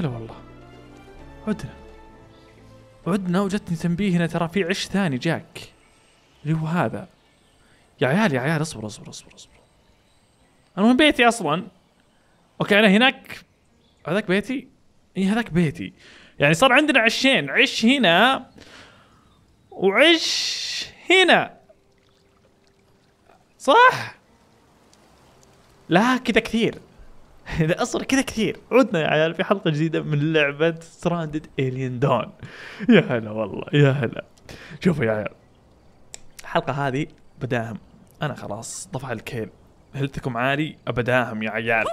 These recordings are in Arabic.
هلا والله عدنا عدنا وجتني تنبيه هنا ترى في عش ثاني جاك اللي هو هذا يا عيال يا عيال اصبر اصبر اصبر اصبر انا وين بيتي اصلا اوكي انا هناك هذاك بيتي اي هذاك بيتي يعني صار عندنا عشين عش هنا وعش هنا صح لا كذا كثير اذا اصر كذا كثير عدنا يا عيال في حلقه جديده من لعبه ستراندد الين دون يا هلا والله يا هلا شوفوا يا عيال الحلقه هذه بداهم انا خلاص طفع الكيل هلتكم عالي ابداهم يا عيال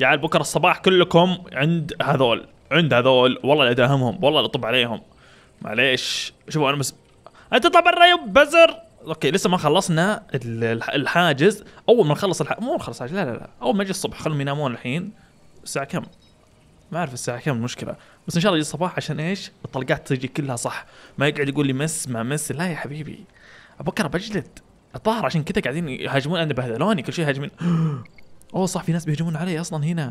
يا عيال بكره الصباح كلكم عند هذول عند هذول والله لا اداهمهم والله لا اطب عليهم معليش شوفوا انا مس انت تطلع برا يا بزر اوكي لسه ما خلصنا الحاجز اول ما نخلص الح... مو نخلص الحاجز لا لا لا اول ما يجي الصبح خلهم ينامون الحين الساعه كم؟ ما اعرف الساعه كم المشكله بس ان شاء الله يجي الصباح عشان ايش؟ الطلقات تجي كلها صح ما يقعد يقول لي مس ما مس لا يا حبيبي بكره بجلد الظاهر عشان كذا قاعدين يهاجمون انا بهذلوني كل شيء هاجمين اوه صح في ناس بيهجمون علي اصلا هنا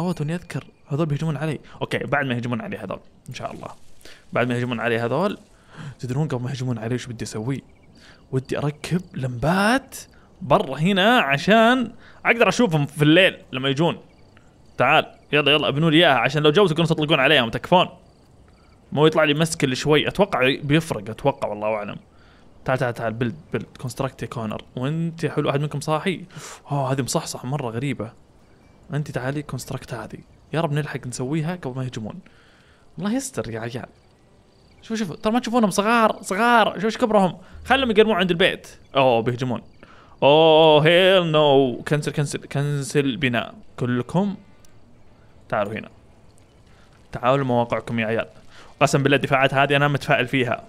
اوه توني اذكر هذول بيهجمون علي اوكي بعد ما يهجمون علي هذول ان شاء الله بعد ما يهجمون علي هذول تدرون قبل ما يهجمون علي ايش بدي اسوي؟ ودي اركب لمبات برا هنا عشان اقدر اشوفهم في الليل لما يجون تعال يلا يلا ابنوا لي اياها عشان لو جو تقدرون تطلقون عليهم تكفون ما يطلع لي مسك شوي اتوقع بيفرق اتوقع والله اعلم تعال تعال تعال بلد بلد كونستراكت كونر وانت حلو احد منكم صاحي اوه هذه مصحصح مره غريبه انت تعالي كونستراكت هذه يا رب نلحق نسويها قبل ما يهجمون الله يستر يا عيال شوف شوف ترى ما تشوفونهم صغار صغار شوف ايش كبرهم خلهم يقرمون عند البيت اوه بيهجمون اوه هيل نو كنسل كنسل كنسل بناء كلكم تعالوا هنا تعالوا لمواقعكم يا عيال قسم بالله الدفاعات هذه انا متفائل فيها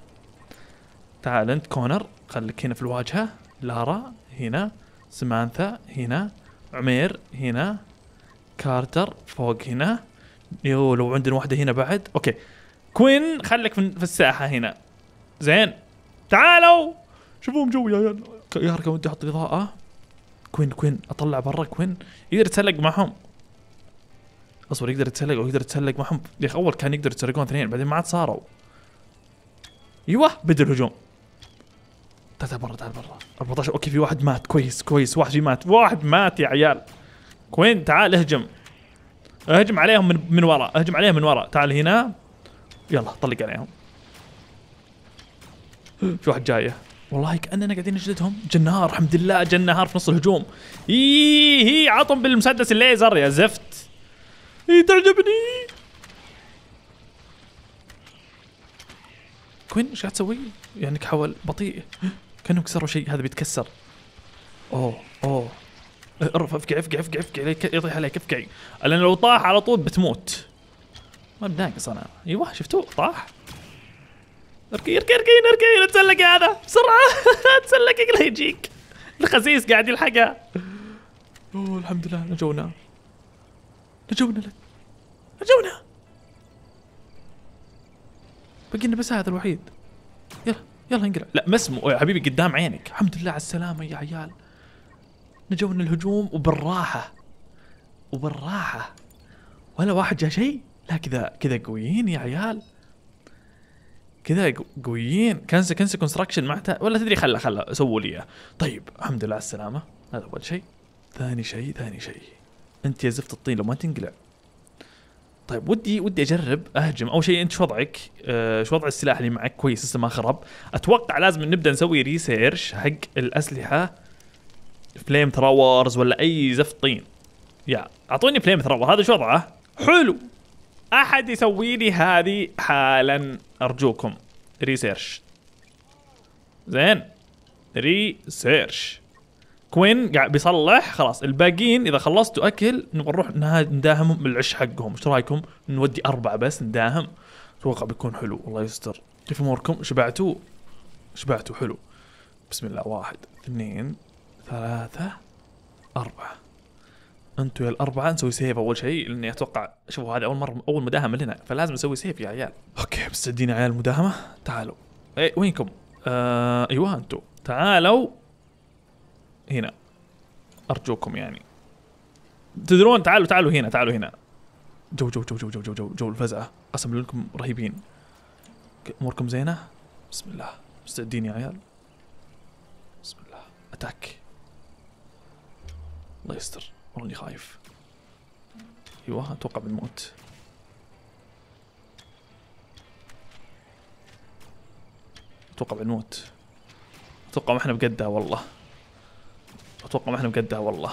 تعال انت كونر خليك هنا في الواجهه لارا هنا سمانثا هنا عمير هنا كارتر فوق هنا يو لو عندنا واحده هنا بعد اوكي كوين خليك في الساحه هنا زين تعالوا شوفوهم جو يا يا حركه ودي احط اضاءه كوين كوين اطلع برا كوين يقدر يتسلق معهم اصبر يقدر يتسلق او يقدر يتسلق معهم يا اخي اول كان يقدر يتسلقون اثنين بعدين ما عاد صاروا ايوه بدا الهجوم تعال تعال برا تعال برا 14 اوكي في واحد مات كويس كويس واحد في مات واحد مات يا عيال كوين تعال اهجم اهجم عليهم من من ورا اهجم عليهم من ورا تعال هنا يلا طلق عليهم في واحد جايه والله كاننا قاعدين نجلدهم جنار الحمد لله جنار في نص الهجوم هي إيه، إيه، عطهم بالمسدس الليزر يا زفت هي إيه، تعجبني كوين ايش قاعد تسوي؟ يعني حول بطيء كانه كسروا شيء هذا بيتكسر اوه اوه ارفع افقع افقع افقع افقع يطيح عليك افقعي لان لو طاح على طول بتموت ما بناقص انا ايوه شفتوه طاح اركي اركي اركي اركي اتسلق هذا بسرعه اتسلق لا يجيك الخسيس قاعد يلحقها اوه الحمد لله نجونا نجونا نجونا بقي لنا بس هذا الوحيد يلا يلا انقلع لا ما اسمه يا حبيبي قدام عينك الحمد لله على السلامة يا عيال نجونا الهجوم وبالراحة وبالراحة ولا واحد جا شيء لا كذا كذا قويين يا عيال كذا قويين كنسة كنسة كونستراكشن معناته ولا تدري خله خله سووا لي اياه طيب الحمد لله على السلامه هذا اول شيء ثاني شيء ثاني شيء انت يا زفت الطين لو ما تنقلع طيب ودي ودي اجرب اهجم اول شيء انت شو وضعك؟ آه شو وضع السلاح اللي معك كويس لسه ما خرب اتوقع لازم نبدا نسوي ريسيرش حق الاسلحه فليم ثراورز ولا اي زفت طين يا اعطوني فليم ثراور هذا شو وضعه؟ حلو احد يسوي لي هذه حالا ارجوكم ريسيرش زين ريسيرش كوين قاعد بيصلح خلاص الباقيين اذا خلصتوا اكل نبغى نروح نداهم بالعش حقهم ايش رايكم نودي اربعه بس نداهم اتوقع بيكون حلو الله يستر كيف اموركم شبعتوا شبعتوا حلو بسم الله واحد اثنين ثلاثه اربعه انتوا يا الاربعه نسوي سيف اول شيء لاني اتوقع شوفوا هذا اول مره اول مداهمه لنا فلازم نسوي سيف يا عيال اوكي مستعدين يا عيال المداهمه تعالوا اي وينكم؟ آه ايوه انتوا تعالوا هنا ارجوكم يعني تدرون تعالوا تعالوا هنا تعالوا هنا جو جو جو جو جو جو جو, جو الفزعه قسم لكم رهيبين اموركم زينه بسم الله مستعدين يا عيال بسم الله اتاك الله يستر والله اني خايف ايوه اتوقع بنموت اتوقع بنموت اتوقع ما احنا بقدها والله اتوقع ما احنا بقدها والله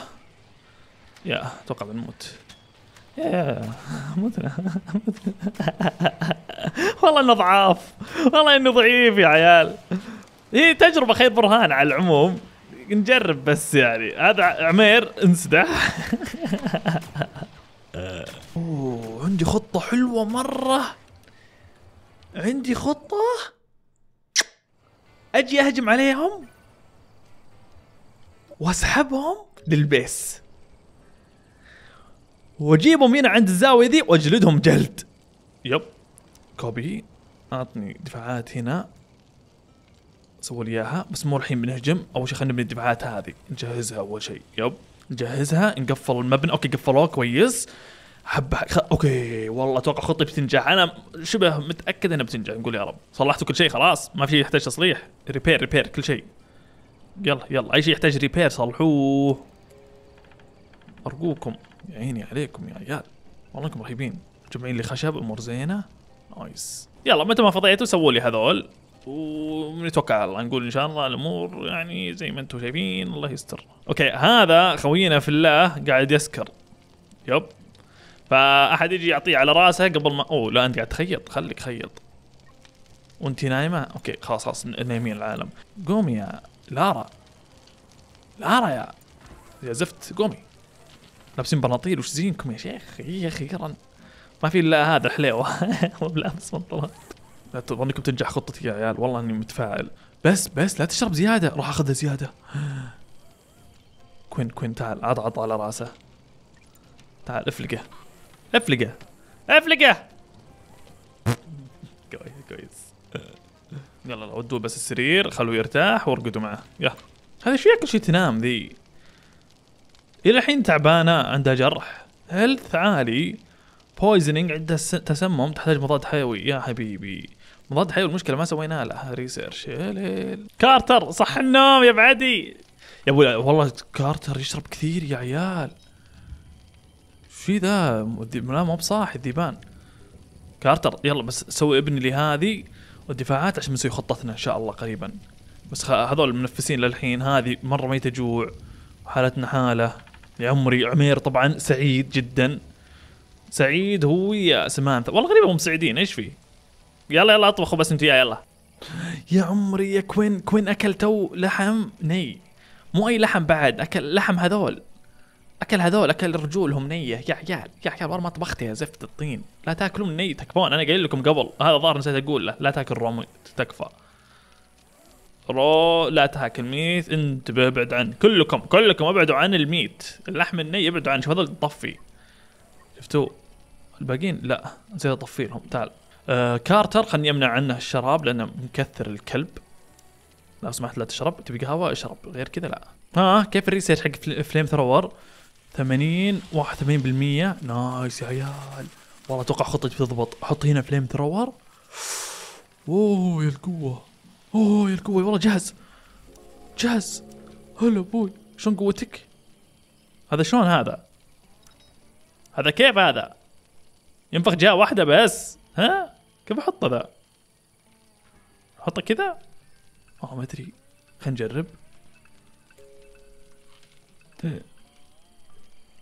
يا اتوقع بنموت يا متنا والله انه ضعاف والله انه ضعيف يا عيال هي إيه، تجربه خير برهان على العموم نجرب بس يعني هذا عمير انسدح اوه عندي خطة حلوة مرة عندي خطة اجي اهجم عليهم واسحبهم للبيس واجيبهم هنا عند الزاوية ذي واجلدهم جلد يب كوبي اعطني دفاعات هنا سووا لي اياها بس مو الحين بنهجم اول شيء خلينا نبني الدفاعات هذه نجهزها اول شيء يب نجهزها نقفل المبنى اوكي قفلوه كويس حبه خ... اوكي والله اتوقع خطي بتنجح انا شبه متاكد انها بتنجح نقول يا رب صلحت كل شيء خلاص ما في شيء يحتاج تصليح ريبير ريبير كل شيء يلا يلا اي شيء يحتاج ريبير صلحوه ارجوكم يا عيني عليكم يا عيال والله انكم رهيبين مجمعين لي خشب امور زينه نايس يلا متى ما فضيتوا سووا لي هذول ونتوكل على الله نقول ان شاء الله الامور يعني زي ما انتم شايفين الله يستر اوكي هذا خوينا في الله قاعد يسكر يب فاحد يجي يعطيه على راسه قبل ما اوه لا انت قاعد تخيط خليك خيط وانت نايمه اوكي خلاص خلاص نايمين العالم قومي يا لارا لارا يا يا زفت قومي لابسين بناطيل وش زينكم يا شيخ يا اخيرا ما في الا هذا حليوه مو بنطلون لا تظنكم تنجح خطتي يا عيال والله اني متفائل بس بس لا تشرب زياده روح اخذها زياده كوين كوين تعال عط عط على راسه تعال افلقه افلقه افلقه كويس كويس يلا لا ودوه بس السرير خلوه يرتاح وارقدوا معه يلا هذا شو ياكل شيء تنام ذي الى الحين تعبانه عندها جرح هيلث عالي بويزنينج عندها تسمم تحتاج مضاد حيوي يا حبيبي مضاد حيوي المشكله ما سوينا لها ريسيرش كارتر صح النوم يا بعدي يا ابوي والله كارتر يشرب كثير يا عيال في ذا لا مو بصاحي الذيبان كارتر يلا بس سوي ابني لي هذه والدفاعات عشان نسوي خطتنا ان شاء الله قريبا بس هذول المنفسين للحين هذه مره ميته جوع وحالتنا حاله يا عمري عمير طبعا سعيد جدا سعيد هو ويا سمانثا والله غريبه هم سعيدين ايش في يلا يلا اطبخوا بس انتوا يلا يا عمري يا كوين كوين اكل تو لحم ني مو اي لحم بعد اكل لحم هذول اكل هذول اكل رجولهم نيه يا عيال يا عيال ما طبخت يا زفت الطين لا تاكلون ني تكفون انا قايل لكم قبل هذا ظاهر نسيت اقول له لا تاكل رومي تكفى رو لا تاكل ميت انتبه ابعد عن كلكم كلكم ابعدوا عن الميت اللحم الني ابعدوا عنه شوف هذا طفي شفتوه الباقيين لا زي اطفي لهم تعال آه كارتر خلني امنع عنه الشراب لانه مكثر الكلب لو سمحت لا تشرب تبي قهوه اشرب غير كذا لا ها كيف الريسيرش حق فليم ثرور 80 81% نايس يا عيال والله اتوقع خطتي بتضبط احط هنا فليم ثرور اوه يا القوه اوه يا القوه والله جاهز جاهز هلا ابوي شلون قوتك هذا شلون هذا هذا كيف هذا ينفخ جهه واحده بس ها كيف احطه ذا احطه كذا والله ما ادري خلينا نجرب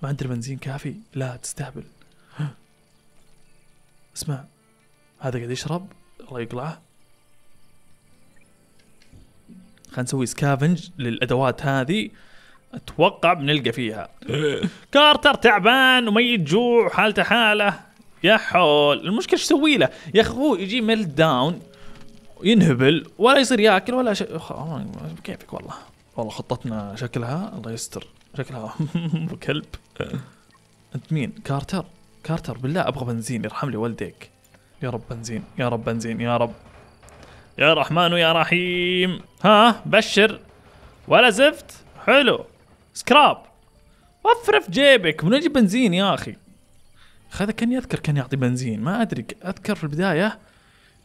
ما عندنا بنزين كافي لا تستهبل اسمع هذا قاعد يشرب الله يقلعه خلينا نسوي سكافنج للادوات هذه اتوقع بنلقى فيها كارتر تعبان وميت جوع حالته حاله يا حول المشكله ايش اسوي له يا اخي هو يجي ميل داون ينهبل ولا يصير ياكل ولا شيء كيفك والله والله خطتنا شكلها الله يستر شكلها كلب انت مين كارتر كارتر بالله ابغى بنزين يرحم لي والديك يا رب بنزين يا رب بنزين يا رب يا رحمن ويا رحيم ها بشر ولا زفت حلو سكراب وفر في جيبك من اجيب بنزين يا اخي هذا كان يذكر كان يعطي بنزين ما ادري اذكر في البدايه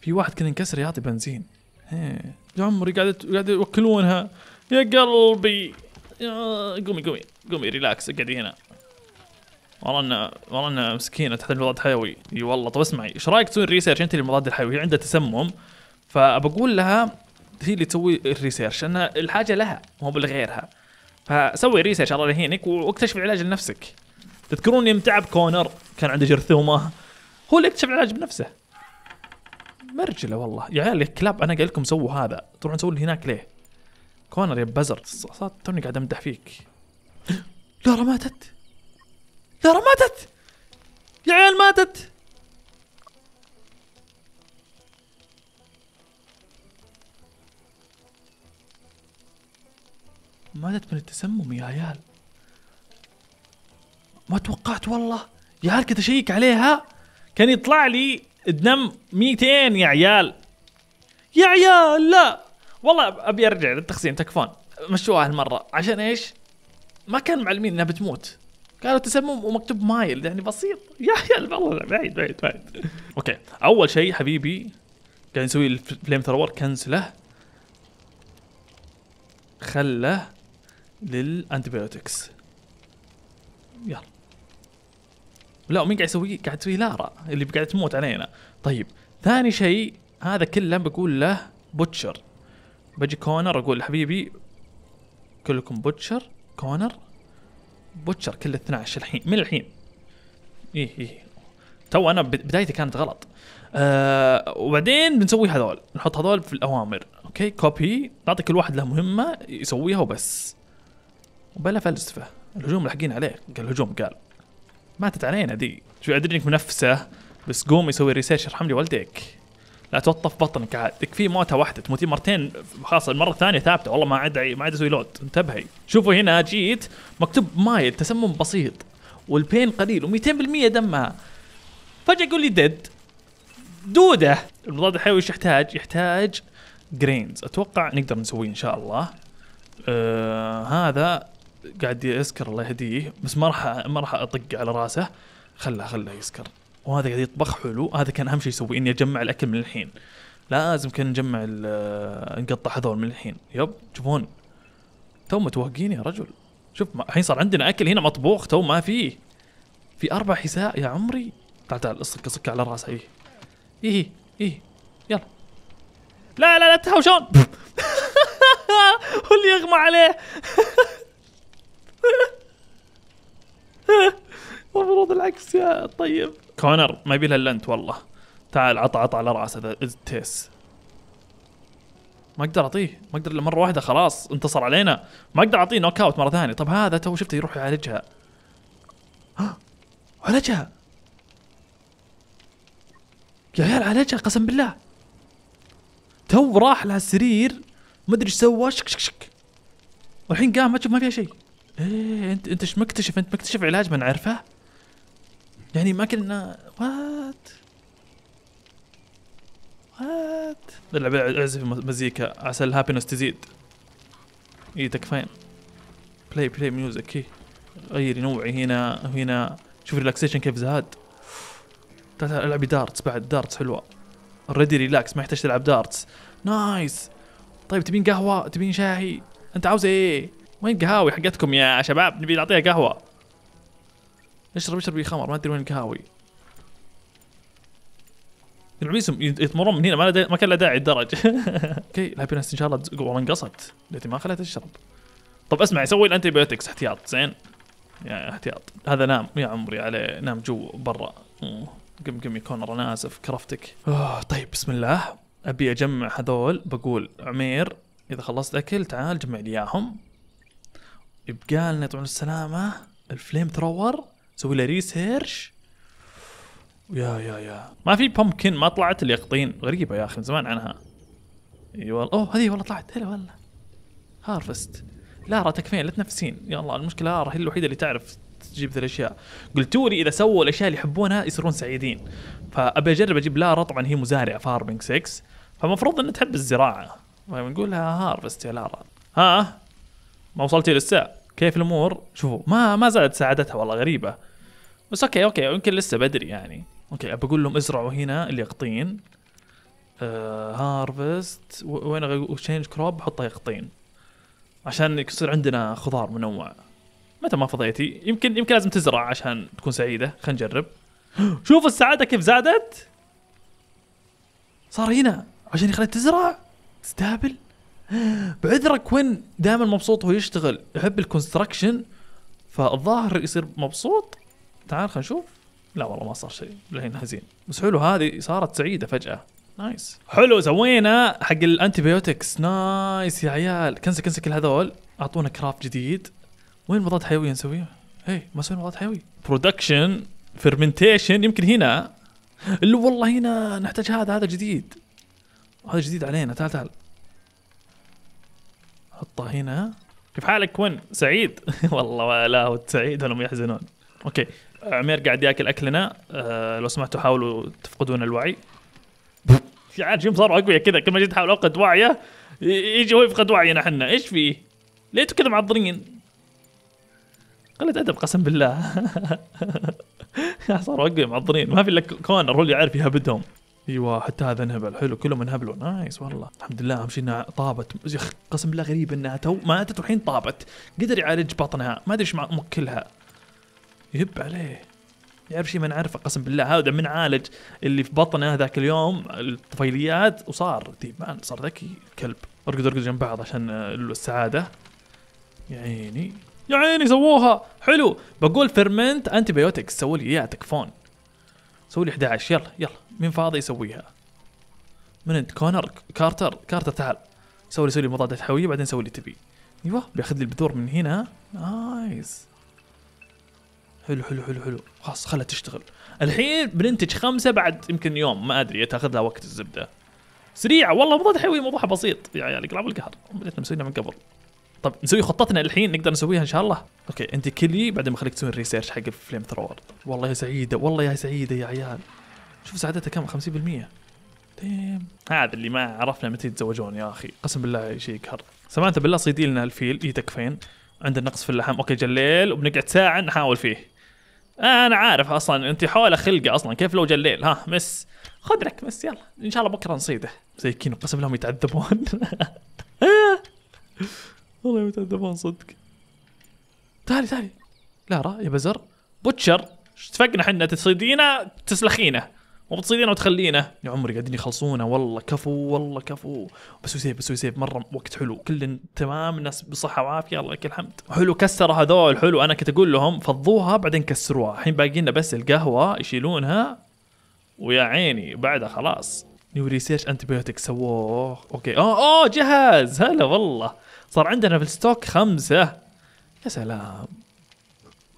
في واحد كان ينكسر يعطي بنزين يا عمري قاعد قاعد يوكلونها يا قلبي يا قومي قومي قومي ريلاكس اقعدي هنا والله والله انا مسكينه تحت المضاد الحيوي اي والله طب اسمعي ايش رايك تسوي الريسيرش انت المضاد الحيوي هي عندها تسمم فبقول لها هي اللي تسوي الريسيرش ان الحاجه لها مو بالغيرها فسوي ريسيرش الله يهينك واكتشف العلاج لنفسك تذكرون يوم تعب كونر كان عنده جرثومه هو اللي اكتشف العلاج بنفسه مرجله والله يا عيال الكلاب انا قايل لكم سووا هذا تروحون تسوون هناك ليه؟ كونر يا بزر توني قاعد امدح فيك لارا ماتت لارا ماتت يا عيال ماتت ماتت من التسمم يا عيال ما توقعت والله يا عيال كنت اشيك عليها كان يطلع لي دم 200 يا عيال يا عيال لا والله ابي ارجع للتخزين تكفون مشوها هالمره عشان ايش؟ ما كان معلمين انها بتموت قالوا تسمم ومكتوب مايل يعني بسيط يا عيال والله بعيد بعيد بعيد اوكي اول شيء حبيبي قاعد نسوي الفليم ثرور كنسله خله للانتيبيوتكس يلا لا ومين قاعد يسوي قاعد تسوي لارا اللي قاعد تموت علينا طيب ثاني شيء هذا كله بقول له بوتشر بجي كونر اقول حبيبي كلكم بوتشر كونر بوتشر كل 12 الحين من الحين ايه ايه, إيه. تو انا بدايتي كانت غلط آه وبعدين بنسوي هذول نحط هذول في الاوامر اوكي كوبي نعطي كل واحد له مهمه يسويها وبس وبلا فلسفه الهجوم لاحقين عليه قال الهجوم قال ماتت علينا دي شو ادري انك منفسه بس قوم يسوي ريسيرش ارحم لي والديك لا توطف بطنك عاد تكفي موته واحده تموتين مرتين خلاص المره الثانيه ثابته والله ما عاد ما عاد اسوي لود انتبهي شوفوا هنا جيت مكتوب مايل تسمم بسيط والبين قليل و200% دمها فجاه يقول لي ديد دوده المضاد الحيوي ايش يحتاج؟ يحتاج جرينز اتوقع نقدر نسويه ان شاء الله آه هذا قاعد يسكر الله يهديه بس ما راح ما راح اطق على راسه خله خله يسكر وهذا قاعد يطبخ حلو هذا كان اهم شيء يسوي اني اجمع الاكل من الحين لازم كان نجمع نقطع هذول من الحين يب جبون تو متوهقين يا رجل شوف الحين صار عندنا اكل هنا مطبوخ تو ما فيه في اربع حساء يا عمري تعال تعال اصك اصك على راسه ايه ايه ايه يلا لا لا لا تهاوشون هو اللي يغمى عليه المفروض العكس يا طيب كونر ما يبي لها انت والله تعال عطى عطى على راسه ذا التيس ما اقدر اعطيه ما اقدر مره واحده خلاص انتصر علينا ما اقدر اعطيه نوك اوت مره ثانيه طب هذا تو شفته يروح يعالجها عالجها يا عيال عالجها قسم بالله تو راح لها السرير ما ادري ايش سوى شك شك شك والحين قام ما تشوف ما فيها شيء ايه انت انت ايش مكتشف انت مكتشف علاج ما نعرفه يعني ما كنا وات وات العب اعزف مزيكا عسل الهابينس تزيد ايدك فين بلاي بلاي ميوزك اي غيري نوعي هنا هنا شوف ريلاكسيشن كيف زاد تعال العبي دارتس بعد دارتس حلوه اوريدي ريلاكس ما يحتاج تلعب دارتس نايس طيب تبين قهوه تبين شاي انت عاوز ايه وين قهاوي حقتكم يا شباب نبي نعطيها قهوه اشرب يا خمر ما ادري وين القهاوي العويسم يتمرون من هنا ما, لدي... ما كان له داعي الدرج اوكي الهابينس ان شاء الله والله انقصت التي ما خليها تشرب طب اسمع سوي الانتي بيوتكس احتياط زين يا احتياط هذا نام يا عمري عليه نام جو برا قم قم كونر انا اسف كرفتك أوه طيب بسم الله ابي اجمع هذول بقول عمير اذا خلصت اكل تعال جمع لي اياهم يبقى لنا طبعا السلامه الفليم ثرور سوي له ريسيرش يا يا يا ما في بومكن ما طلعت اليقطين غريبه يا اخي من زمان عنها اي والله اوه هذه والله طلعت هلا والله هارفست لارا تكفين لا تنفسين يا الله المشكله لارا هي الوحيده اللي تعرف تجيب ذي الاشياء قلتوا لي اذا سووا الاشياء اللي يحبونها يصيرون سعيدين فابي اجرب اجيب لارا طبعا هي مزارعه فارمنج 6 فالمفروض انها تحب الزراعه فنقول لها هارفست يا لارا ها ما وصلتي لسه كيف الامور شوفوا ما ما زالت سعادتها والله غريبه بس اوكي اوكي يمكن لسه بدري يعني اوكي بقول لهم ازرعوا هنا اليقطين آه هارفست وين تشينج كروب حطها يقطين عشان يصير عندنا خضار منوع متى ما فضيتي يمكن يمكن لازم تزرع عشان تكون سعيده خلينا نجرب شوف السعاده كيف زادت صار هنا عشان يخليك تزرع تستهبل بعذرك وين دائما مبسوط وهو يشتغل يحب الكونستراكشن فالظاهر يصير مبسوط تعال خلينا نشوف لا والله ما صار شيء للحين حزين بس حلو هذه صارت سعيده فجاه نايس حلو سوينا حق الانتيبيوتكس نايس يا عيال كنسل كنسل كل هذول اعطونا كراف جديد وين مضاد حيوي نسويه؟ هي ما سوينا مضاد حيوي برودكشن فيرمنتيشن يمكن هنا اللي والله هنا نحتاج هذا هذا جديد هذا جديد علينا تعال تعال احطها هنا كيف حالك كون سعيد والله لا سعيد ولا يحزنون اوكي عمير آه، قاعد ياكل اكلنا أه لو سمحتوا حاولوا تفقدون الوعي عاد يوم صاروا اقوياء كذا كل ما جيت احاول افقد وعيه يجي هو يفقد وعينا احنا ايش فيه؟ ليتوا كذا معضرين قلة ادب قسم بالله صاروا اقوياء معضرين ما في الا كونر هو اللي يعرف يهبدهم ايوه حتى هذا انهبل حلو كلهم انهبلوا نايس والله الحمد لله اهم شيء انها طابت يا اخي قسم بالله غريب انها تو ماتت والحين طابت قدر يعالج بطنها ما ادري ايش مكلها يب عليه يعرف شيء ما نعرفه قسم بالله هذا من عالج اللي في بطنه ذاك اليوم الطفيليات وصار ديبان صار ذكي كلب ارقد ارقد جنب بعض عشان السعاده يا عيني يا عيني سووها حلو بقول فيرمنت انتي بيوتكس سووا لي اياها تكفون سووا لي 11 يلا يلا مين فاضي يسويها من انت كونر كارتر كارتر تعال سوي لي سوي لي مضادات حيويه بعدين سوي لي تبي ايوه بياخذ لي البذور من هنا نايس حلو حلو حلو حلو خلاص خلها تشتغل الحين بننتج خمسه بعد يمكن يوم ما ادري تاخذ لها وقت الزبده سريعه والله مضاد حيوي موضوعها بسيط يا عيال اقلعوا القهر مسوينا من قبل طب نسوي خطتنا الحين نقدر نسويها ان شاء الله اوكي انت كلي بعدين بخليك تسوي الريسيرش حق الفليم ثرور والله يا سعيده والله يا سعيده يا عيال شوف سعادتها كم 50% ديم هذا اللي ما عرفنا متى يتزوجون يا اخي قسم بالله شيء يقهر سمعت بالله صيدي لنا الفيل يتكفين إيه، عنده نقص في اللحم اوكي جليل وبنقعد ساعه نحاول فيه انا عارف اصلا انت حوله خلقه اصلا كيف لو جليل ها مس خذ لك مس يلا ان شاء الله بكره نصيده زي كينو قسم لهم يتعذبون والله يتعذبون صدق تعالي تعالي لا را يا بزر بوتشر اتفقنا احنا تصيدينا تسلخينا وبتصيدينه وتخلينه يا عمري قاعدين يخلصونه والله كفو والله كفو بسوي سيف بسوي سيف مره وقت حلو كل تمام الناس بصحه وعافيه الله لك الحمد حلو كسر هذول حلو انا كنت اقول لهم فضوها بعدين كسروها الحين باقي لنا بس القهوه يشيلونها ويا عيني بعدها خلاص نيو ريسيرش انتبيوتك سووه اوكي اوه اوه جهز هلا والله صار عندنا في الستوك خمسه يا سلام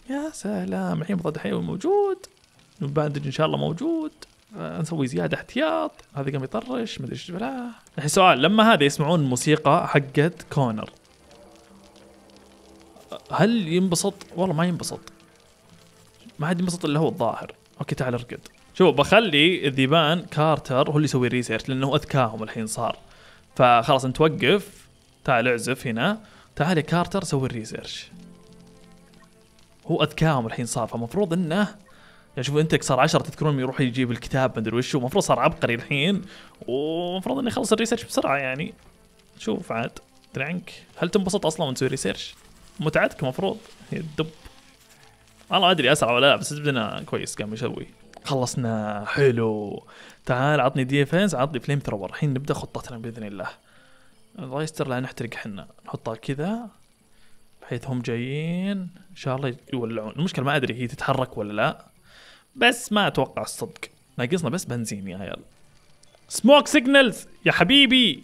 يا سلام الحين مضاد حيوي موجود والباندج ان شاء الله موجود آه، نسوي زياده احتياط هذا قام يطرش ما ادري ايش آه. الحين سؤال لما هذا يسمعون الموسيقى حقت كونر هل ينبسط والله ما ينبسط ما حد ينبسط الا هو الظاهر اوكي تعال ارقد شوف بخلي الذيبان كارتر هو اللي يسوي ريسيرش لانه اذكاهم الحين صار فخلاص انت وقف تعال اعزف هنا تعال يا كارتر سوي الريسيرش هو اذكاهم الحين صار فالمفروض انه يعني شوف انتك صار عشرة تذكرون يروح يجيب الكتاب ما ادري وشو المفروض صار عبقري الحين ومفروض انه يخلص الريسيرش بسرعه يعني شوف عاد ادري عنك هل تنبسط اصلا وانت تسوي ريسيرش؟ متعتك المفروض هي الدب والله ادري اسرع ولا لا بس زبدنا كويس قام يسوي خلصنا حلو تعال عطني ديفنس عطني فليم ثرور الحين نبدا خطتنا باذن الله الله يستر لا نحترق حنا نحطها كذا بحيث هم جايين ان شاء الله يولعون المشكله ما ادري هي تتحرك ولا لا بس ما اتوقع الصدق ناقصنا بس بنزين يا عيال سموك سيجنالز يا حبيبي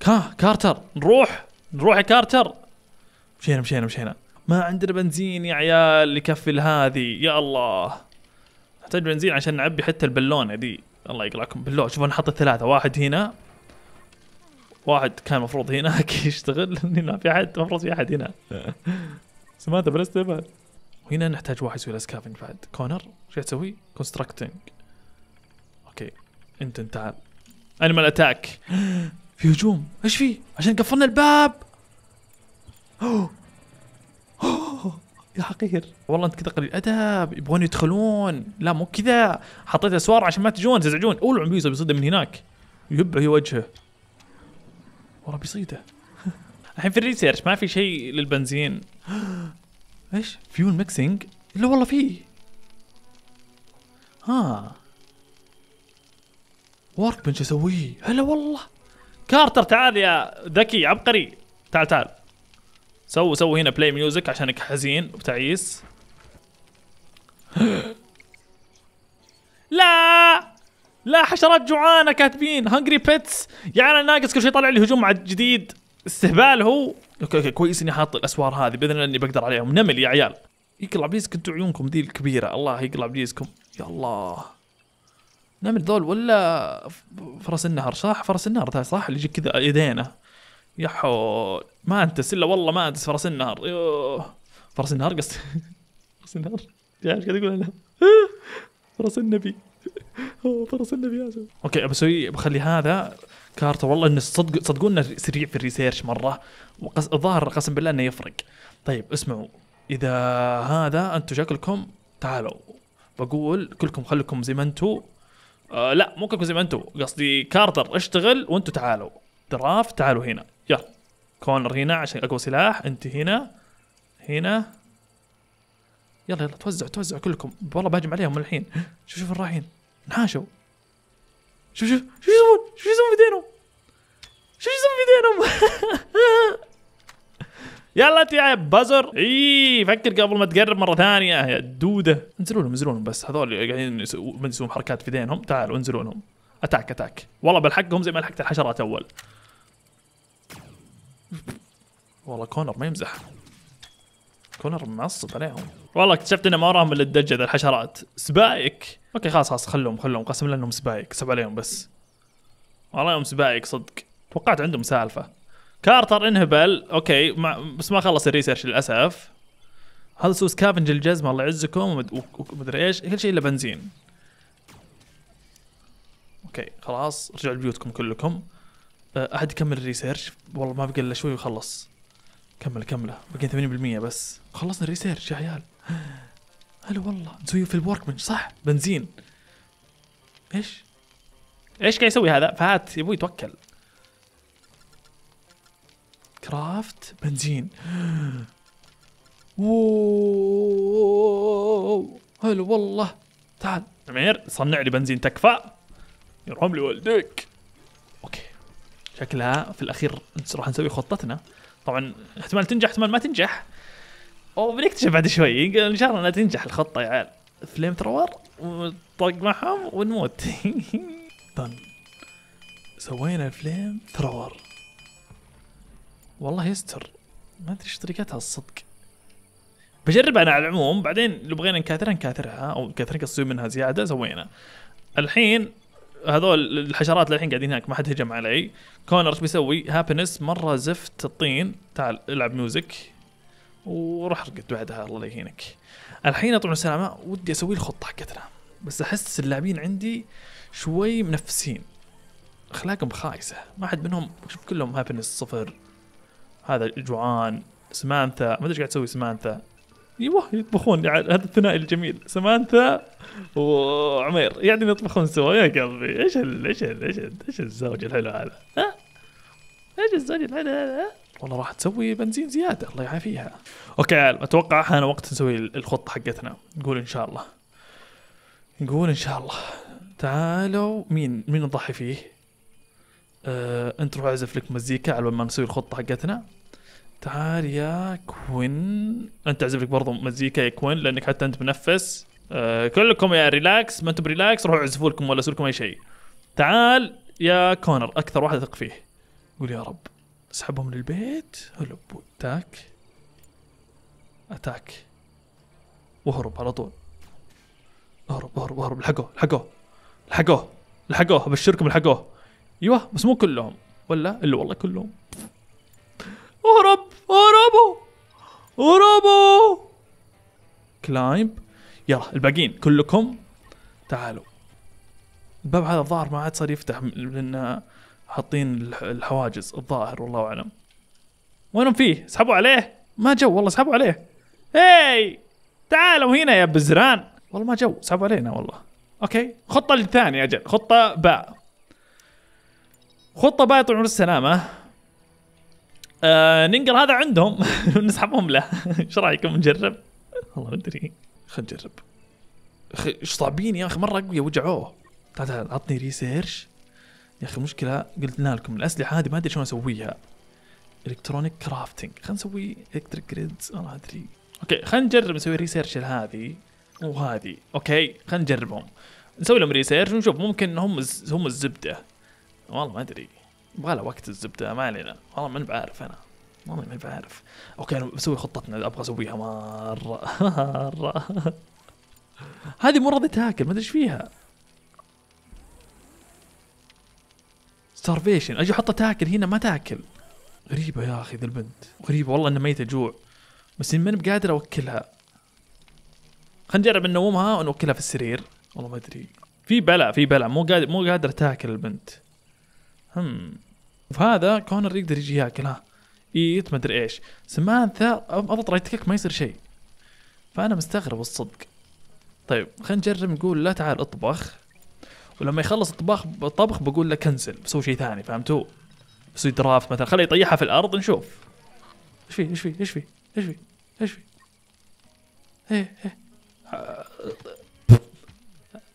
كا كارتر نروح نروح يا كارتر مشينا مشينا مشينا ما عندنا بنزين يا عيال يكفي الهذي يا الله نحتاج بنزين عشان نعبي حتى البالونه دي الله يقلعكم بالله شوفوا نحط الثلاثه واحد هنا واحد كان المفروض هناك يشتغل هنا في احد المفروض في احد هنا سمعت بلست وهنا نحتاج واحد يسوي سكافنج بعد كونر ايش قاعد تسوي؟ كونستراكتنج اوكي انت تعال انيمال اتاك في هجوم ايش في؟ عشان قفلنا الباب أوه. أوه. يا حقير والله انت كذا قليل ادب يبغون يدخلون لا مو كذا حطيت اسوار عشان ما تجون تزعجون اولعوا بيوزه بيصيده من هناك يهبه هي وجهه والله بيصيده الحين في الريسيرش ما في شيء للبنزين ايش فيول ميكسينج لا والله فيه ها ورك بنش اسويه هلا والله كارتر تعال يا ذكي عبقري تعال تعال سو سو هنا بلاي ميوزك عشانك حزين وتعيس لا لا حشرات جوعانه كاتبين هنجري بيتس يعني ناقص كل شيء طلع لي هجوم جديد استهبال هو اوكي اوكي كويس اني حاط الاسوار هذه باذن الله اني بقدر عليهم نمل يا عيال يقلع بليز كنتوا عيونكم ذي الكبيره الله يقلع بليزكم يا الله نمل ذول ولا فرس النهر صح فرس النهر صح اللي يجيك كذا يدينه يا حول ما انتس الا والله ما انتس فرس النهر يوه. فرس النهر قصدي فرس النهر ايش قاعد اقول انا فرس النبي فرس النبي يا اوكي بسوي بخلي هذا كارتر والله انه صدق صدقونا سريع في الريسيرش مره وقس... الظاهر قسم بالله انه يفرق طيب اسمعوا اذا هذا انتم شكلكم تعالوا بقول كلكم خلكم زي ما انتم آه لا مو كلكم زي ما انتم قصدي كارتر اشتغل وانتم تعالوا دراف تعالوا هنا يلا كونر هنا عشان اقوى سلاح انت هنا هنا يلا يلا توزعوا توزعوا كلكم والله بهجم عليهم الحين شوف شوف الرايحين نحاشوا شوف شوف شوف يسوون شوف يسوون بايدينهم شوف يسوون بايدينهم يلا انت يا بزر اي فكر قبل ما تقرب مره ثانيه يا دوده انزلوا لهم انزلوا لهم بس هذول قاعدين يسوون حركات في ذينهم تعالوا انزلوا لهم اتاك اتاك والله بلحقهم زي ما لحقت الحشرات اول والله كونر ما يمزح كونر معصب عليهم والله اكتشفت انه ما وراهم الا الدجه ذا الحشرات سبايك اوكي خلاص خلاص خلهم خلهم قسم لهم سبايك سب عليهم بس والله يوم سبايك صدق توقعت عندهم سالفه كارتر انهبل اوكي ما بس ما خلص الريسيرش للاسف هذا سوس كافنج الجزمه الله يعزكم ومدري ايش كل شيء الا بنزين اوكي خلاص رجعوا لبيوتكم كلكم أه، احد يكمل الريسيرش والله ما بقى الا شوي وخلص كمل كمله بقي 80% بس خلصنا الريسيرش يا عيال هلا والله نسوي في الوركمنج صح بنزين ايش ايش قاعد يسوي هذا فهات يبوي يتوكل كرافت بنزين اوه هلا والله تعال عمير صنع لي بنزين تكفى يرحم لي والديك شكلها في الاخير راح نسوي خطتنا طبعا احتمال تنجح احتمال ما تنجح وبنكتشف بعد شوي ان شاء الله تنجح الخطه يا عيال فليم ثرور ونطق معهم ونموت دن. سوينا الفليم ثرور والله يستر ما ادري ايش طريقتها الصدق بجربها انا على العموم بعدين لو بغينا نكاثرها نكاثرها او نكاثرها قصدي منها زياده سوينا الحين هذول الحشرات للحين قاعدين هناك ما حد هجم علي كونر ايش بيسوي هابينس مره زفت الطين تعال العب ميوزك وروح ارقد بعدها الله يهينك الحين طبعا السلامه ودي اسوي الخطه حقتنا بس احس اللاعبين عندي شوي منفسين اخلاقهم خايسه ما حد منهم شوف كلهم هابينس صفر هذا جوعان سمانثا ما ادري ايش قاعد تسوي سمانثا ايوه يطبخون يعني هذا الثنائي الجميل سمانثا وعمير يعني يطبخون سوا يا قلبي ايش ايش ايش ايش الزوج الحلو هذا ها ايش الزوج الحلو هذا والله راح تسوي بنزين زياده الله يعافيها اوكي عال اتوقع حان وقت نسوي الخطه حقتنا نقول ان شاء الله نقول ان شاء الله تعالوا مين مين نضحي فيه؟ آه، انت روح اعزف لك مزيكا على ما نسوي الخطه حقتنا تعال يا كوين انت لك برضو مزيكا يا كوين لانك حتى انت منفس آه كلكم يا ريلاكس ما انتم بريلاكس روحوا اعزفوا لكم ولا اسوي لكم اي شيء تعال يا كونر اكثر واحد اثق فيه قول يا رب اسحبهم للبيت هلا تاك اتاك واهرب على طول اهرب اهرب اهرب لحقوه الحقوه الحقوه الحقوه ابشركم الحقوه ايوه بس مو كلهم ولا الا والله كلهم اهرب اهربوا اهربوا كلايمب يلا الباقيين كلكم تعالوا الباب هذا الظاهر ما عاد صار يفتح لان حاطين الحواجز الظاهر والله اعلم وينهم فيه اسحبوا عليه ما جو والله اسحبوا عليه هاي تعالوا هنا يا بزران والله ما جو اسحبوا علينا والله اوكي خطه الثانيه اجل خطه باء خطه باء يطلعون السلامه آه ننقل هذا عندهم ونسحبهم له ايش رايكم نجرب؟ والله ما ادري خلينا نجرب اخي ايش صعبين يا اخي مره قويه وجعوه تعال تعال عطني ريسيرش يا اخي المشكله قلنا لكم الاسلحه هذه ما ادري شلون اسويها الكترونيك كرافتنج خلينا نسوي الكتريك جريدز ما ادري اوكي خلينا نجرب نسوي ريسيرش لهذه وهذه اوكي خلينا نجربهم نسوي لهم ريسيرش ونشوف ممكن هم هم الزبده والله ما ادري يبغى له وقت الزبده ما علينا والله ماني بعارف انا والله ماني بعارف اوكي انا بسوي خطتنا ابغى اسويها مره مره هذه مو راضي تاكل ما ادري ايش فيها ستارفيشن اجي احطها تاكل هنا ما تاكل غريبه يا اخي ذا البنت غريبه والله انها ميته جوع بس ماني بقادر اوكلها خلينا نجرب ننومها ونوكلها في السرير والله ما ادري في بلا في بلا مو قادر مو قادر تاكل البنت هم فهذا كونر يقدر يجي ياكل ها ايت ما ادري ايش سمانثا اضغط رايت كيك ما يصير شيء فانا مستغرب الصدق طيب خلينا نجرب نقول لا تعال اطبخ ولما يخلص الطبخ الطبخ بقول له كنسل بسوي شيء ثاني فهمتوا بسوي دراف مثلا خليه يطيحها في الارض نشوف ايش في ايش في ايش في ايش في ايش في ايه ايه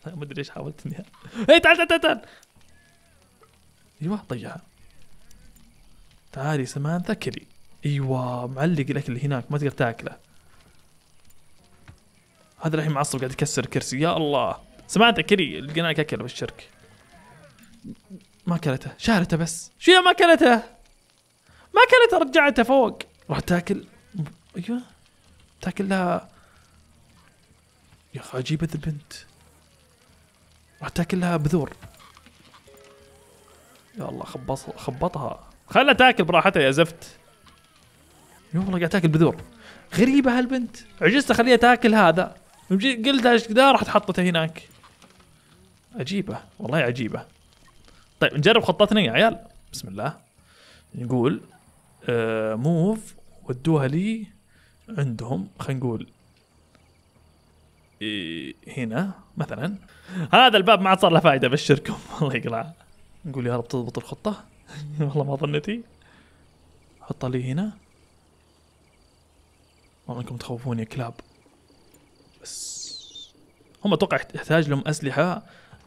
ما ادري ايش حاولت اني ايه تعال تعال تعال ايوه طيحها تعالي سمان ذكري ايوه معلق الاكل اللي هناك ما تقدر تاكله هذا الحين معصب قاعد يكسر كرسي يا الله سمعت كري لقينا لك اكل بالشرك ما اكلته شارته بس شو ما اكلته ما اكلته رجعته فوق راح تاكل ايوه تاكل لها يا اخي عجيبه البنت راح تاكل لها بذور يا الله خبص خبطها خلها تاكل براحتها يا زفت يا والله قاعد تاكل بذور غريبه هالبنت عجزت اخليها تاكل هذا قلت ايش كذا راحت حطته هناك عجيبه والله عجيبه طيب نجرب خطتنا يا عيال بسم الله نقول آه موف ودوها لي عندهم خلينا نقول إيه هنا مثلا هذا الباب ما عاد صار له فائده ابشركم الله يقلعه نقول يا رب تضبط الخطه والله ما ظنتي حط لي هنا والله انكم تخوفوني يا كلاب بس هم اتوقع يحتاج لهم اسلحه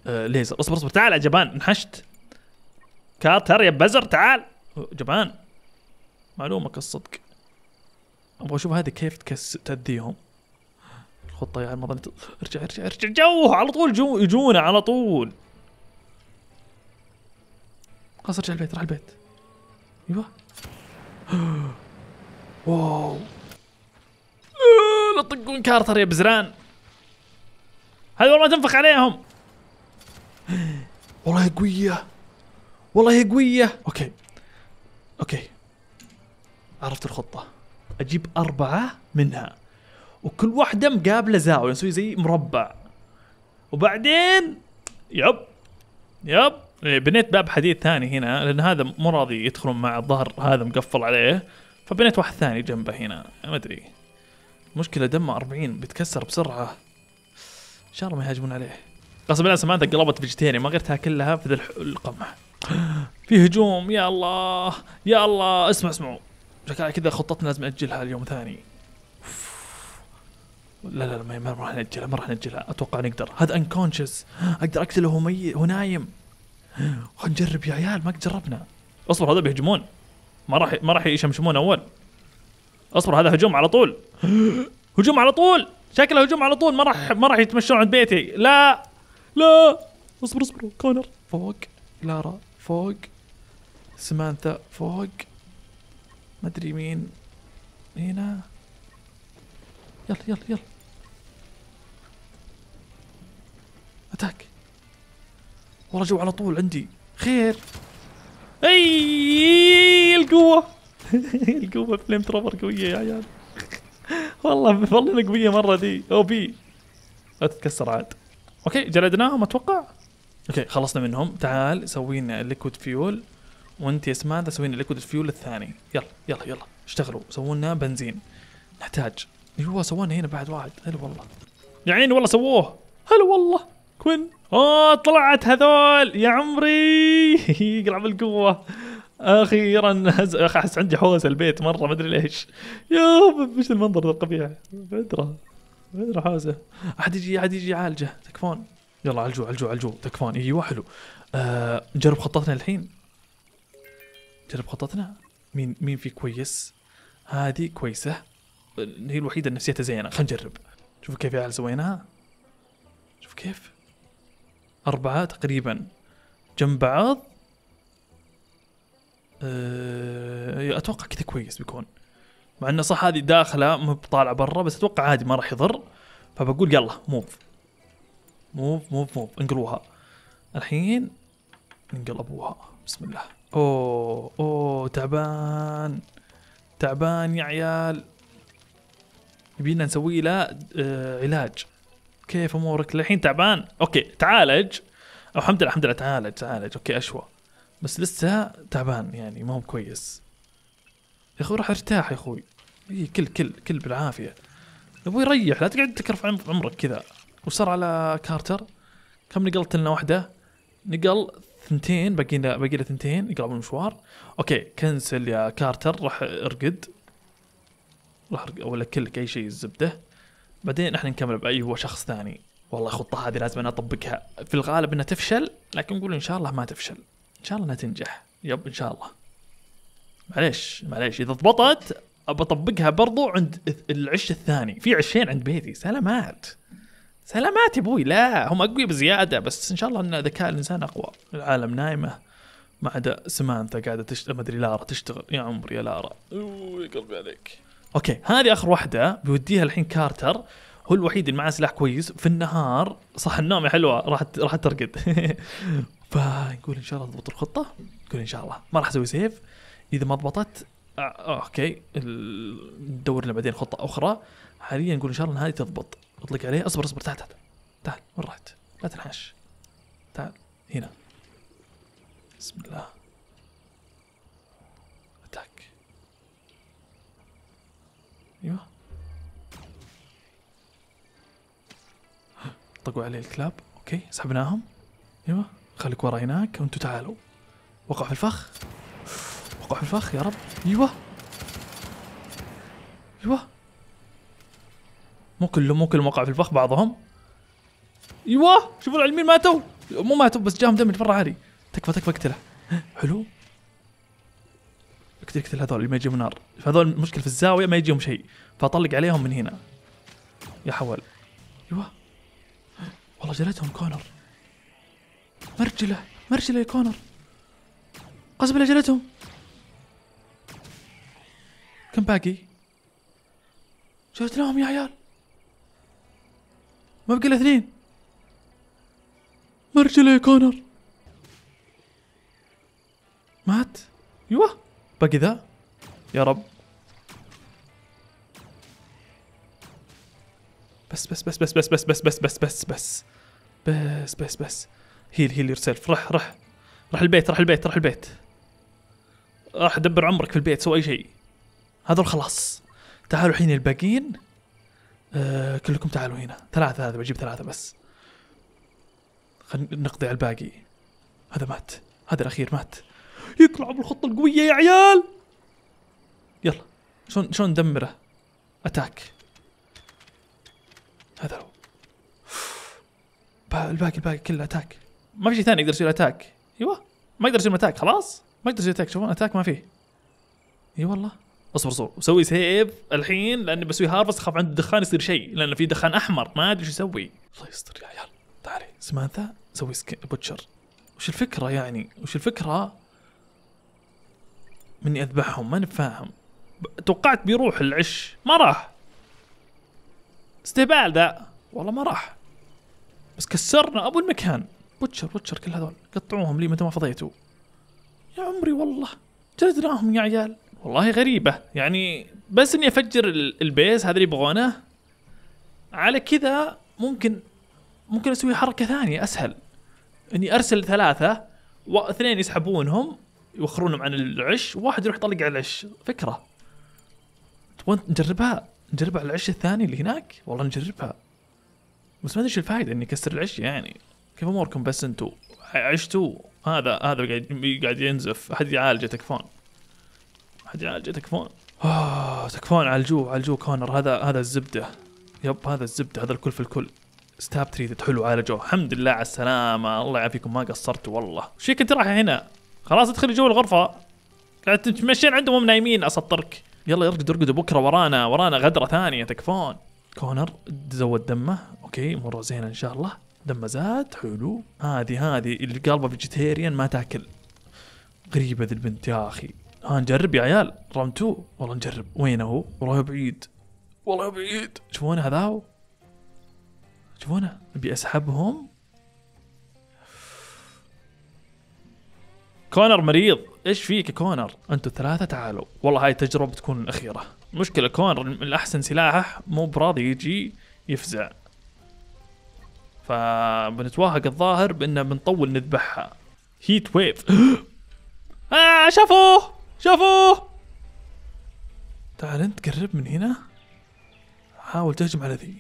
آه ليزر اصبر اصبر تعال يا جبان انحشت كارتر يا بزر تعال جبان معلومك الصدق ابغى اشوف هذه كيف تكس تأذيهم الخطه يا المظنة ارجع ارجع ارجع جو على طول يجونا على طول خلاص ارجع البيت راح البيت ايوه واو لا تطقون كارتر يا بزران هذه ما تنفخ عليهم والله هي قوية والله هي قوية اوكي اوكي عرفت الخطة اجيب اربعة منها وكل واحدة مقابلة زاوية نسوي زي مربع وبعدين يب يب إيه، بنيت باب حديد ثاني هنا لان هذا مو راضي يدخلون مع الظهر هذا مقفل عليه فبنيت واحد ثاني جنبه هنا ما ادري مشكلة دمه 40 بيتكسر بسرعة ان شاء الله ما يهاجمون عليه غصب عنها سمانثا قلبت فيجيتيريان ما قدرت تاكلها في ذا القمح في هجوم يا الله يا الله اسمع اسمعوا شكلها كذا خطتنا لازم ناجلها اليوم ثاني لا لا ما راح ناجلها ما راح ناجلها اتوقع نقدر هذا انكونشس اقدر اقتله وهو ميت وهو نايم خلينا نجرب يا عيال ما قد جربنا اصبر هذول بيهجمون ما راح ما راح يشمشمون اول اصبر هذا هجوم على طول هجوم على طول شكله هجوم على طول ما راح ما راح يتمشون عند بيتي لا لا اصبر اصبر كونر فوق لارا فوق سمانثا فوق ما ادري مين هنا يلا يلا يلا اتاك والله جو على طول عندي خير اي القوه القوه فليم ترافر قويه يا عيال والله والله قويه مره دي او بي لا تتكسر عاد اوكي جلدناهم اتوقع اوكي خلصنا منهم تعال سوي لنا الليكويد فيول وانت يا سمانثا سوي لنا الليكويد فيول الثاني يلا يلا يلا اشتغلوا سووا لنا بنزين نحتاج ايوه سوونا هنا بعد واحد هلا والله يا عيني والله سووه هلا والله كوين اوه طلعت هذول يا عمري يقلع بالقوه اخيرا هز... احس عندي حوس البيت مره ما ادري ليش يا مش المنظر ذا القبيح بدره بدره حوسه احد يجي احد يجي يعالجه تكفون يلا عالجوا عالجوا عالجوا تكفون ايوه حلو أه نجرب خطتنا الحين نجرب خطتنا مين مين في كويس هذه كويسه هي الوحيده اللي نفسيتها زينه خلينا نجرب شوفوا كيف يا عيال سويناها شوف كيف أربعة تقريبا جنب بعض أه أتوقع كذا كويس بيكون مع انه صح هذه داخله مو بطالعه برا بس اتوقع عادي ما راح يضر فبقول يلا موف موف موف موف انقلوها الحين ننقل ابوها بسم الله اوه اوه تعبان تعبان يا عيال يبينا نسوي له آه، علاج كيف امورك للحين تعبان اوكي تعالج او الحمد لله الحمد لله تعالج تعالج اوكي اشوى بس لسه تعبان يعني ما هو كويس يا اخوي راح ارتاح يا اخوي اي كل كل كل بالعافيه ابوي ريح لا تقعد تكرف عمرك كذا وصار على كارتر كم نقلت لنا واحده نقل ثنتين باقي لنا باقي لنا ثنتين يقربون المشوار اوكي كنسل يا كارتر راح ارقد راح ولا كلك اي شيء الزبده بعدين احنا نكمل باي هو شخص ثاني والله الخطه هذه لازم انا اطبقها في الغالب انها تفشل لكن نقول ان شاء الله ما تفشل ان شاء الله انها تنجح يب ان شاء الله معليش معليش اذا ضبطت بطبقها برضو عند العش الثاني في عشين عند بيتي سلامات سلامات يا ابوي لا هم اقوي بزياده بس ان شاء الله ان ذكاء الانسان اقوى العالم نايمه ما عدا سمانثا قاعده تشتغل ما ادري لارا تشتغل يا عمري يا لارا اوه قلبي عليك اوكي هذه اخر واحده بيوديها الحين كارتر هو الوحيد اللي معاه سلاح كويس في النهار صح النوم حلوه راح راح ترقد فنقول ان شاء الله تضبط الخطه نقول ان شاء الله ما راح اسوي سيف اذا ما ضبطت آه، آه، اوكي ندور لنا بعدين خطه اخرى حاليا نقول ان شاء الله هذه تضبط اطلق عليه اصبر اصبر تعال تعال تعال وين رحت؟ لا تنحاش تعال هنا بسم الله ايوه طقوا عليه الكلاب اوكي سحبناهم ايوه خليك ورا هناك وانتم تعالوا وقعوا في الفخ وقعوا في الفخ يا رب ايوه ايوه مو كلهم مو كلهم وقعوا في الفخ بعضهم ايوه شوفوا العلمين ماتوا مو ماتوا بس جاهم دمج مره عالي تكفى تكفى اقتله حلو اقتل اقتل هذول اللي ما يجيهم نار فهذول المشكله في الزاويه ما يجيهم شيء فاطلق عليهم من هنا يا حول ايوه والله جلتهم كونر مرجله مرجله يا كونر قسم بالله جلتهم كم باقي؟ جلتناهم يا عيال ما بقى الا اثنين مرجله يا كونر مات ايوه باقي ذا يا رب بس بس بس بس بس بس بس بس بس بس بس بس بس بس هيل هيل يور سيلف رح رح رح البيت رح البيت رح البيت راح دبر عمرك في البيت سوي اي شيء هذول خلاص تعالوا الحين الباقيين آه كلكم تعالوا هنا ثلاثة هذا بجيب ثلاثة بس خلينا نقضي على الباقي هذا مات هذا الأخير مات يطلعوا بالخطه القويه يا عيال يلا شلون شلون ندمره اتاك هذا هو الباقي الباقي كله اتاك ما في شيء ثاني يقدر يصير اتاك ايوه ما يقدر يصير اتاك خلاص ما يقدر يصير اتاك شوفون اتاك ما فيه اي والله اصبر اصبر وسوي سيف الحين لاني بسوي هارفست خاف عند الدخان يصير شيء لان في دخان احمر ما ادري شو اسوي الله يستر يا عيال تعالي سمانثا سوي سكي بوتشر وش الفكره يعني وش الفكره مني اذبحهم ماني فاهم توقعت بيروح العش ما راح استهبال ذا والله ما راح بس كسرنا ابو المكان بوتشر بوتشر كل هذول قطعوهم لي متى ما فضيتوا يا عمري والله جلدناهم يا عيال والله غريبة يعني بس اني افجر البيز هذا اللي يبغونه على كذا ممكن ممكن اسوي حركة ثانية اسهل اني ارسل ثلاثة واثنين يسحبونهم يوخرونهم عن العش واحد يروح يطلق على العش فكره تبون نجربها نجربها على العش الثاني اللي هناك والله نجربها بس ما ادري الفائده اني اكسر العش يعني كيف اموركم بس انتو عشتوا هذا هذا قاعد قاعد ينزف احد يعالجه تكفون احد يعالجه تكفون آه، تكفون عالجوه عالجوه كونر هذا هذا الزبده يب هذا الزبده هذا الكل في الكل ستاب تريد حلو عالجوه الحمد لله على السلامه الله يعافيكم ما قصرتوا والله شيك انت رايح هنا خلاص ادخل جوا الغرفه قاعد تتمشين عندهم وهم نايمين اسطرك يلا يرقد ارقدوا بكره ورانا ورانا غدره ثانيه تكفون كونر زود دمه اوكي مره زينه ان شاء الله دمه زاد حلو هذه هذه اللي قلبها فيجيتيريان ما تاكل غريبه ذي البنت يا اخي ها نجرب يا عيال تو والله نجرب وينه هو والله بعيد والله بعيد تشوفونه هذا هو تشوفونه ابي اسحبهم كونر مريض ايش فيك يا كونر انتوا الثلاثه تعالوا والله هاي التجربه بتكون الاخيره مشكله كونر الاحسن سلاحه مو براضي يجي يفزع فبنتواهق الظاهر بانه بنطول نذبحها هيت ويف آه شافوه شافوه تعال انت قرب من هنا حاول تهجم على ذي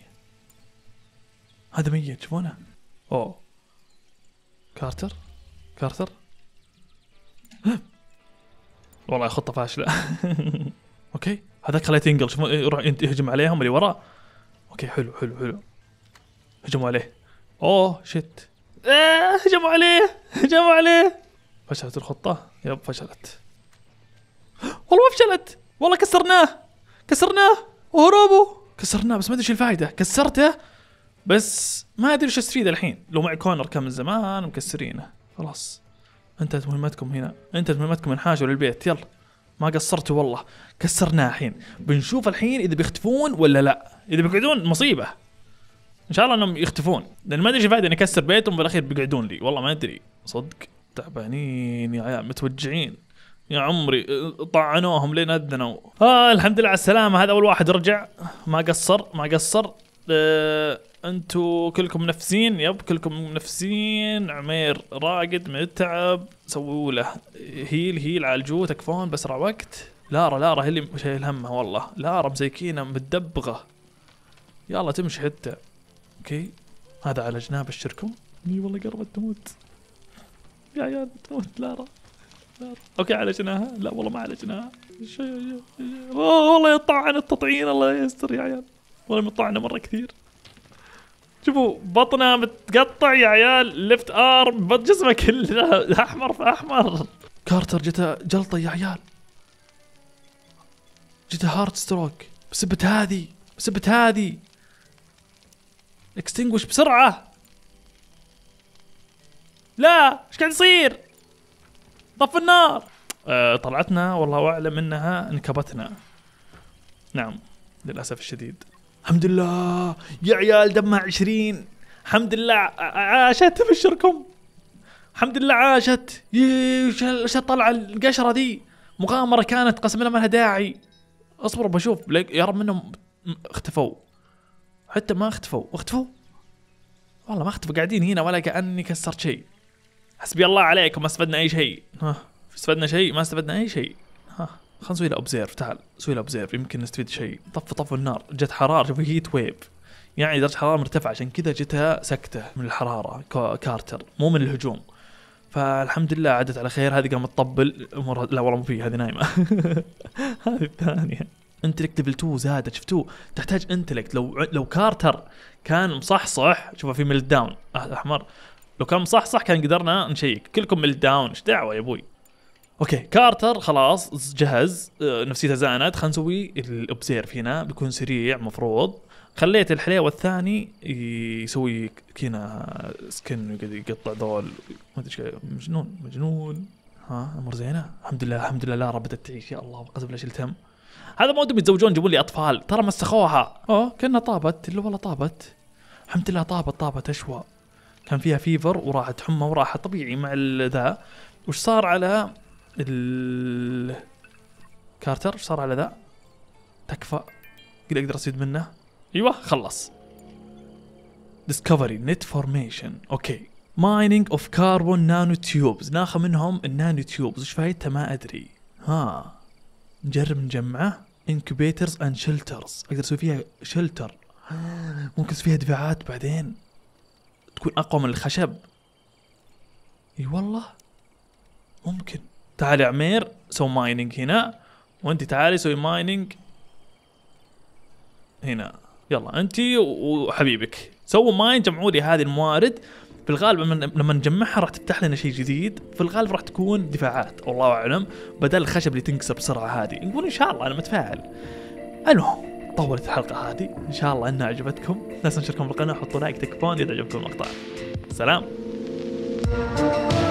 هذا ميت شوفونه اوه كارتر كارتر والله خطه فاشله اوكي هذاك خليته ينقل شوف إيه، يروح يهجم عليهم اللي وراه اوكي حلو حلو حلو هجموا عليه اوه شت آه هجموا عليه هجموا عليه فشلت الخطه يب فشلت والله ما فشلت والله كسرناه كسرناه وهربوا كسرناه بس ما ادري ايش الفائده كسرته بس ما ادري ايش استفيد الحين لو معي كونر كان من زمان مكسرينه خلاص انتهت مهمتكم هنا انتهت مهمتكم انحاشوا للبيت يلا ما قصرتوا والله كسرناها الحين بنشوف الحين اذا بيختفون ولا لا اذا بيقعدون مصيبه ان شاء الله انهم يختفون لان ما ادري ايش فايده اني اكسر بيتهم بالاخير بيقعدون لي والله ما ادري صدق تعبانين يا عيال متوجعين يا عمري طعنوهم لين اذنوا آه الحمد لله على السلامه هذا اول واحد رجع ما قصر ما قصر آه، انتوا كلكم منفسين يب كلكم منفسين عمير راقد من التعب سووا له هيل هيل عالجوه تكفون بسرع وقت لارا لارا هي اللي شايل همها والله لارا مزيكينه متدبغه يلا تمشي حتى اوكي هذا عالجناه الشركم مي والله قربت تموت يا عيال تموت لارا لارا اوكي عالجناها لا والله ما عالجناها والله يطعن التطعين الله يستر يا عيال والله مطعنا مره كثير شوفوا بطنه متقطع يا عيال ليفت ارم بط جسمه كله احمر في احمر كارتر جته جلطه يا عيال جته هارت ستروك بسبت هذه بسبت هذه اكستنجوش بسرعة لا ايش قاعد يصير طف النار أه طلعتنا والله اعلم انها انكبتنا نعم للاسف الشديد الحمد لله يا عيال دمها عشرين الحمد لله عاشت ابشركم الحمد لله عاشت ايش طلع القشره ذي مغامره كانت الله ما لها داعي اصبر بشوف يا رب منهم اختفوا حتى ما اختفوا اختفوا والله ما اختفوا قاعدين هنا ولا كاني كسرت شيء حسبي الله عليكم ما استفدنا اي شيء ها استفدنا شيء ما استفدنا اي شيء خلينا نسوي له اوبزيرف تعال سوي له اوبزيرف يمكن نستفيد شيء طف طف النار جت حراره شوف هيت ويف يعني درجه حراره مرتفعه عشان كذا جتها سكته من الحراره كارتر مو من الهجوم فالحمد لله عدت على خير هذه قامت تطبل امورها لا والله مو في هذه نايمه هذه الثانيه انتلكت ليفل 2 زادت شفتوا تحتاج انتلكت لو لو كارتر كان مصحصح شوفوا في ميل داون احمر لو كان مصحصح كان قدرنا نشيك كلكم ميل داون ايش دعوه يا ابوي اوكي كارتر خلاص جهز آه، نفسيته زانت خلينا نسوي الاوبزيرف هنا بيكون سريع مفروض خليت الحليوه الثاني يسوي كينا سكن يقطع ذول ما ادري مجنون مجنون ها امور زينه الحمد لله الحمد لله لا ربت تعيش يا الله قسم ليش التم هذا ما ودهم يتزوجون يجيبون لي اطفال ترى مسخوها اوه كانها طابت اللي والله طابت الحمد لله طابت طابت اشوى كان فيها فيفر وراحت حمى وراحت طبيعي مع ذا وش صار على ال كارتر ايش صار على ذا؟ تكفى قد اقدر اصيد منه ايوه خلص ديسكفري نت فورميشن اوكي مايننج اوف كاربون نانو تيوبز ناخذ منهم النانو تيوبز ايش فايدته ما ادري ها نجرب نجمعه انكوبيترز اند شلترز اقدر اسوي فيها شلتر ممكن اسوي فيها دفاعات بعدين تكون اقوى من الخشب اي والله ممكن تعال يا عمير سوي مايننج هنا وانت تعالي سوي مايننج هنا يلا انت وحبيبك سووا ماين جمعوا لي هذه الموارد في الغالب لما نجمعها راح تفتح لنا شيء جديد في الغالب راح تكون دفاعات والله اعلم بدل الخشب اللي تنكسر بسرعه هذه نقول ان شاء الله انا متفائل المهم طولت الحلقه هذه ان شاء الله انها عجبتكم لا تنسوا تشتركون بالقناه وحطوا لايك تكفون اذا عجبكم المقطع سلام thank you